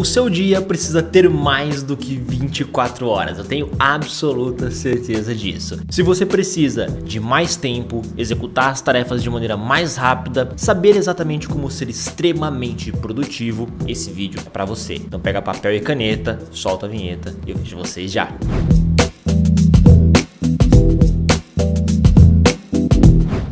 O seu dia precisa ter mais do que 24 horas, eu tenho absoluta certeza disso. Se você precisa de mais tempo, executar as tarefas de maneira mais rápida, saber exatamente como ser extremamente produtivo, esse vídeo é para você. Então pega papel e caneta, solta a vinheta e eu vejo vocês já.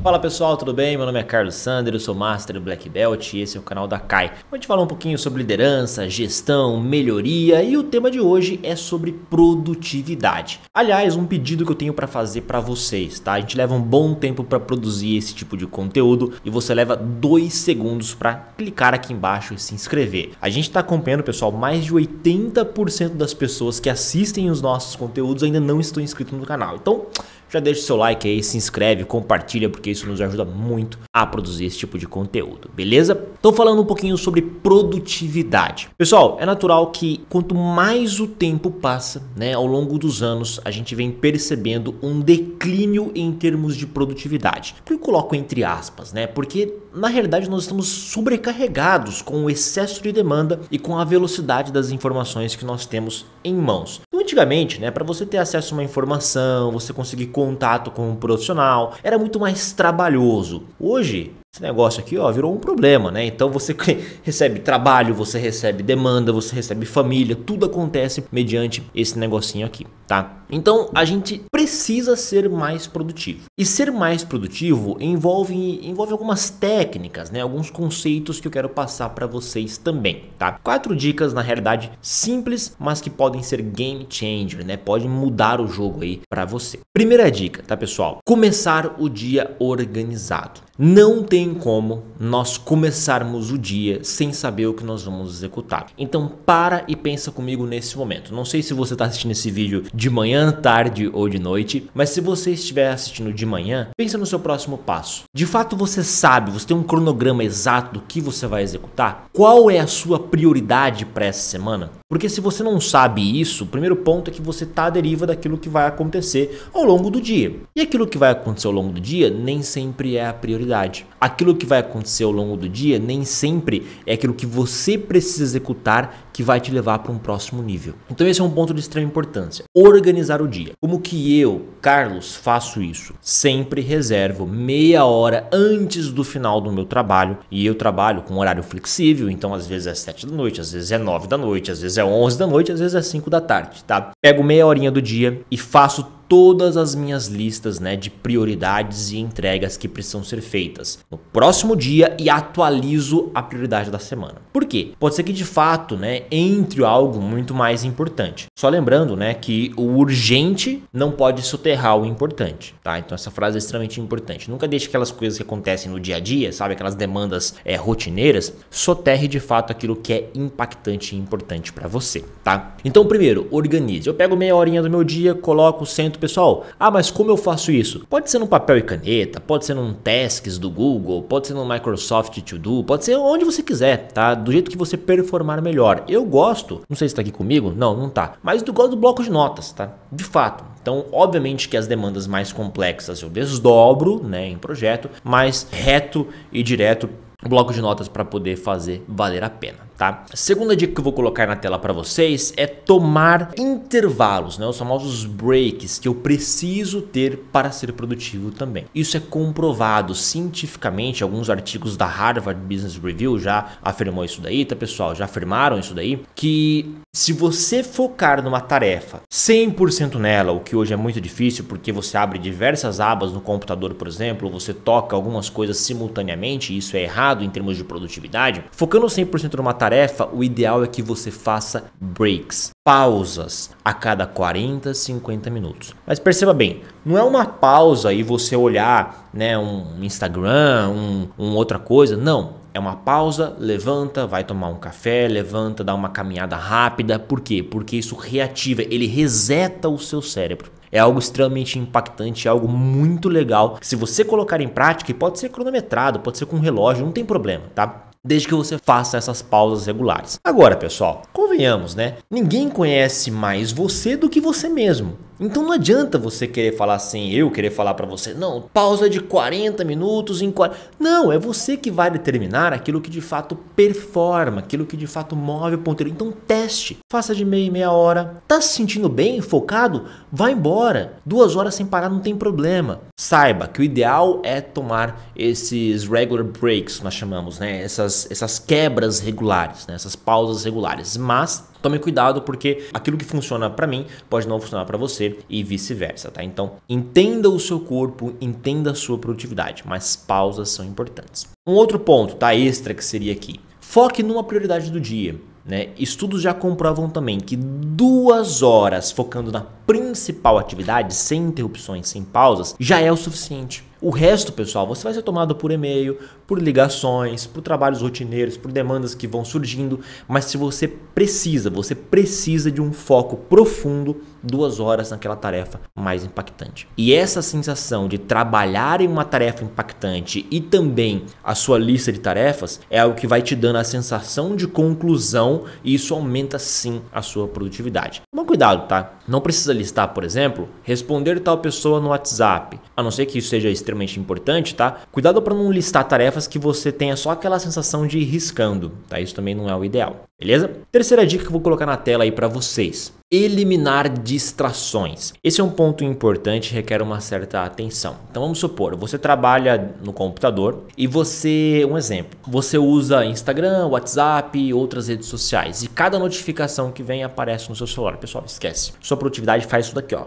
Fala pessoal, tudo bem? Meu nome é Carlos Sander, eu sou Master Black Belt e esse é o canal da Kai. Vou te falar um pouquinho sobre liderança, gestão, melhoria e o tema de hoje é sobre produtividade. Aliás, um pedido que eu tenho para fazer para vocês, tá? A gente leva um bom tempo para produzir esse tipo de conteúdo e você leva dois segundos para clicar aqui embaixo e se inscrever. A gente está acompanhando, pessoal, mais de 80% das pessoas que assistem os nossos conteúdos ainda não estão inscritos no canal. Então, já deixa o seu like aí, se inscreve, compartilha, porque isso nos ajuda muito a produzir esse tipo de conteúdo, beleza? Então falando um pouquinho sobre produtividade. Pessoal, é natural que quanto mais o tempo passa, né, ao longo dos anos, a gente vem percebendo um declínio em termos de produtividade. Por que eu coloco entre aspas, né? Porque na realidade nós estamos sobrecarregados com o excesso de demanda e com a velocidade das informações que nós temos em mãos antigamente, né, para você ter acesso a uma informação, você conseguir contato com um profissional, era muito mais trabalhoso. Hoje, esse negócio aqui, ó, virou um problema, né? Então você recebe trabalho, você recebe demanda, você recebe família, tudo acontece mediante esse negocinho aqui, tá? Então a gente precisa ser mais produtivo. E ser mais produtivo envolve, envolve algumas técnicas, né? Alguns conceitos que eu quero passar para vocês também, tá? Quatro dicas, na realidade, simples, mas que podem ser game changer, né? Podem mudar o jogo aí para você. Primeira dica, tá, pessoal? Começar o dia organizado. Não tem como nós começarmos o dia sem saber o que nós vamos executar. Então para e pensa comigo nesse momento. Não sei se você está assistindo esse vídeo de manhã, tarde ou de noite, mas se você estiver assistindo de manhã, pensa no seu próximo passo. De fato você sabe, você tem um cronograma exato do que você vai executar? Qual é a sua prioridade para essa semana? Porque se você não sabe isso, o primeiro ponto é que você está à deriva daquilo que vai acontecer ao longo do dia. E aquilo que vai acontecer ao longo do dia nem sempre é a prioridade responsabilidade. Aquilo que vai acontecer ao longo do dia nem sempre é aquilo que você precisa executar que vai te levar para um próximo nível. Então esse é um ponto de extrema importância. Organizar o dia. Como que eu, Carlos, faço isso? Sempre reservo meia hora antes do final do meu trabalho e eu trabalho com horário flexível, então às vezes é 7 da noite, às vezes é 9 da noite, às vezes é 11 da noite, às vezes é 5 da tarde, tá? Pego meia horinha do dia e faço todas as minhas listas né, de prioridades e entregas que precisam ser feitas no próximo dia e atualizo a prioridade da semana. Por quê? Pode ser que de fato né, entre algo muito mais importante. Só lembrando né, que o urgente não pode soterrar o importante. Tá? Então essa frase é extremamente importante. Nunca deixe aquelas coisas que acontecem no dia a dia, sabe? Aquelas demandas é, rotineiras, soterre de fato aquilo que é impactante e importante para você. tá? Então primeiro, organize. Eu pego meia horinha do meu dia, coloco, o centro pessoal. Ah, mas como eu faço isso? Pode ser no papel e caneta, pode ser num Tasks do Google, pode ser no Microsoft To Do, pode ser onde você quiser, tá? Do jeito que você performar melhor. Eu gosto, não sei se tá aqui comigo, não, não tá, mas eu gosto do bloco de notas, tá? De fato. Então, obviamente que as demandas mais complexas eu desdobro, né, em projeto, mas reto e direto bloco de notas para poder fazer valer a pena tá? A segunda dica que eu vou colocar na tela para vocês é tomar intervalos, né? Os famosos breaks que eu preciso ter para ser produtivo também. Isso é comprovado cientificamente, alguns artigos da Harvard Business Review já afirmou isso daí, tá pessoal? Já afirmaram isso daí que se você focar numa tarefa 100% nela, o que hoje é muito difícil porque você abre diversas abas no computador, por exemplo, você toca algumas coisas simultaneamente, isso é errado em termos de produtividade. Focando 100% numa tarefa tarefa, o ideal é que você faça breaks, pausas a cada 40, 50 minutos. Mas perceba bem, não é uma pausa e você olhar né, um Instagram, um, um outra coisa, não. É uma pausa, levanta, vai tomar um café, levanta, dá uma caminhada rápida. Por quê? Porque isso reativa, ele reseta o seu cérebro. É algo extremamente impactante, é algo muito legal. Se você colocar em prática, e pode ser cronometrado, pode ser com um relógio, não tem problema, tá? desde que você faça essas pausas regulares. Agora, pessoal, convenhamos, né? Ninguém conhece mais você do que você mesmo. Então não adianta você querer falar assim, eu querer falar para você, não, pausa de 40 minutos em 40. Não, é você que vai determinar aquilo que de fato performa, aquilo que de fato move o ponteiro. Então teste, faça de meia e meia hora. Tá se sentindo bem, focado? Vá embora. Duas horas sem parar não tem problema. Saiba que o ideal é tomar esses regular breaks, nós chamamos, né? Essas, essas quebras regulares, né? essas pausas regulares. Mas Tome cuidado porque aquilo que funciona para mim pode não funcionar para você e vice-versa, tá? Então, entenda o seu corpo, entenda a sua produtividade, mas pausas são importantes. Um outro ponto, tá? Extra que seria aqui. Foque numa prioridade do dia. Né? Estudos já comprovam também que duas horas focando na principal atividade, sem interrupções, sem pausas, já é o suficiente. O resto, pessoal, você vai ser tomado por e-mail, por ligações, por trabalhos rotineiros, por demandas que vão surgindo, mas se você precisa, você precisa de um foco profundo, duas horas naquela tarefa mais impactante. E essa sensação de trabalhar em uma tarefa impactante e também a sua lista de tarefas é o que vai te dando a sensação de conclusão e isso aumenta sim a sua produtividade. Mas cuidado, tá? Não precisa listar, por exemplo, responder tal pessoa no WhatsApp, a não ser que isso seja extremamente importante, tá? Cuidado para não listar tarefas que você tenha só aquela sensação de ir riscando, tá? Isso também não é o ideal. Beleza? Terceira dica que eu vou colocar na tela aí para vocês. Eliminar distrações. Esse é um ponto importante, requer uma certa atenção. Então vamos supor, você trabalha no computador e você, um exemplo, você usa Instagram, WhatsApp, outras redes sociais e cada notificação que vem aparece no seu celular. Pessoal, esquece. Sua produtividade faz isso daqui, ó.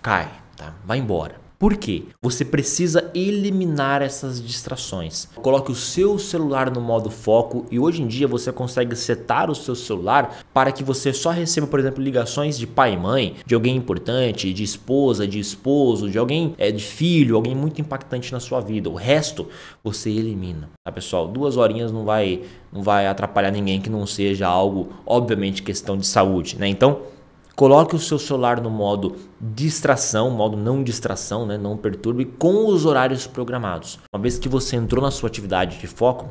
Cai, tá? Vai embora. Por quê? Você precisa eliminar essas distrações. Coloque o seu celular no modo foco e hoje em dia você consegue setar o seu celular para que você só receba, por exemplo, ligações de pai e mãe, de alguém importante, de esposa, de esposo, de alguém é de filho, alguém muito impactante na sua vida. O resto você elimina, tá pessoal? Duas horinhas não vai não vai atrapalhar ninguém que não seja algo obviamente questão de saúde, né? Então Coloque o seu celular no modo distração, modo não distração, né? não perturbe, com os horários programados. Uma vez que você entrou na sua atividade de foco,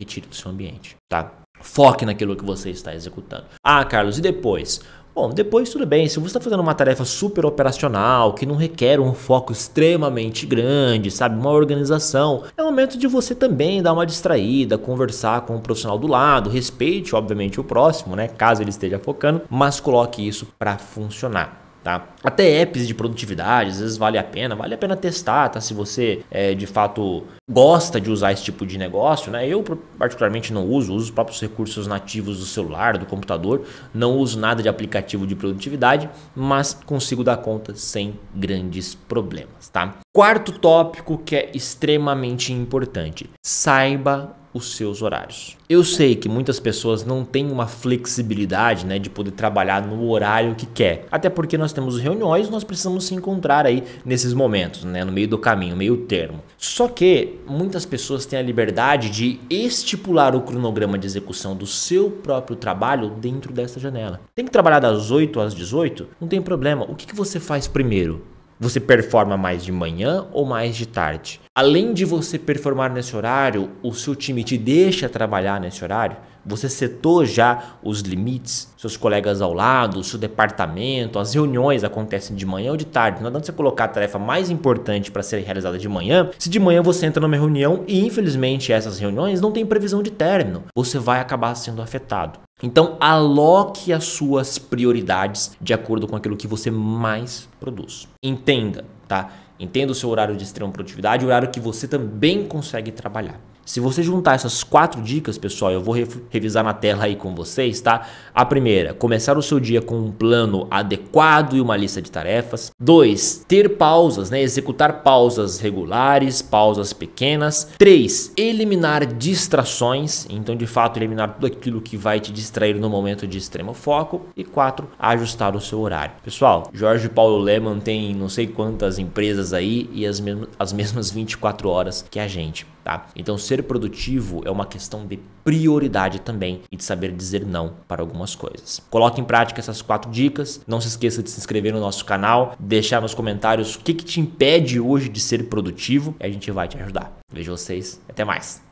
retire do seu ambiente, tá? Foque naquilo que você está executando. Ah, Carlos, e depois? Bom, depois tudo bem, se você está fazendo uma tarefa super operacional, que não requer um foco extremamente grande, sabe, uma organização, é momento de você também dar uma distraída, conversar com o profissional do lado, respeite obviamente o próximo, né, caso ele esteja focando, mas coloque isso para funcionar. Tá? Até apps de produtividade, às vezes vale a pena, vale a pena testar, tá? Se você é, de fato gosta de usar esse tipo de negócio, né? Eu particularmente não uso, uso os próprios recursos nativos do celular, do computador, não uso nada de aplicativo de produtividade, mas consigo dar conta sem grandes problemas, tá? Quarto tópico que é extremamente importante: saiba os seus horários. Eu sei que muitas pessoas não têm uma flexibilidade, né, de poder trabalhar no horário que quer. Até porque nós temos reuniões, nós precisamos se encontrar aí nesses momentos, né, no meio do caminho, meio termo. Só que muitas pessoas têm a liberdade de estipular o cronograma de execução do seu próprio trabalho dentro dessa janela. Tem que trabalhar das 8 às 18? Não tem problema. O que, que você faz primeiro? Você performa mais de manhã ou mais de tarde? Além de você performar nesse horário, o seu time te deixa trabalhar nesse horário? Você setou já os limites, seus colegas ao lado, seu departamento, as reuniões acontecem de manhã ou de tarde. Não adianta você colocar a tarefa mais importante para ser realizada de manhã, se de manhã você entra numa reunião e infelizmente essas reuniões não têm previsão de término. Você vai acabar sendo afetado. Então, aloque as suas prioridades de acordo com aquilo que você mais produz. Entenda, tá? Entenda o seu horário de extrema produtividade, o horário que você também consegue trabalhar. Se você juntar essas quatro dicas, pessoal, eu vou re revisar na tela aí com vocês, tá? A primeira, começar o seu dia com um plano adequado e uma lista de tarefas. Dois, ter pausas, né? Executar pausas regulares, pausas pequenas. Três, eliminar distrações, então de fato eliminar tudo aquilo que vai te distrair no momento de extremo foco. E quatro, ajustar o seu horário. Pessoal, Jorge Paulo Leman tem não sei quantas empresas aí e as mesmas, as mesmas 24 horas que a gente tá? Então ser produtivo é uma questão de prioridade também e de saber dizer não para algumas coisas. Coloque em prática essas quatro dicas. Não se esqueça de se inscrever no nosso canal, deixar nos comentários o que, que te impede hoje de ser produtivo e a gente vai te ajudar. Vejo vocês, até mais.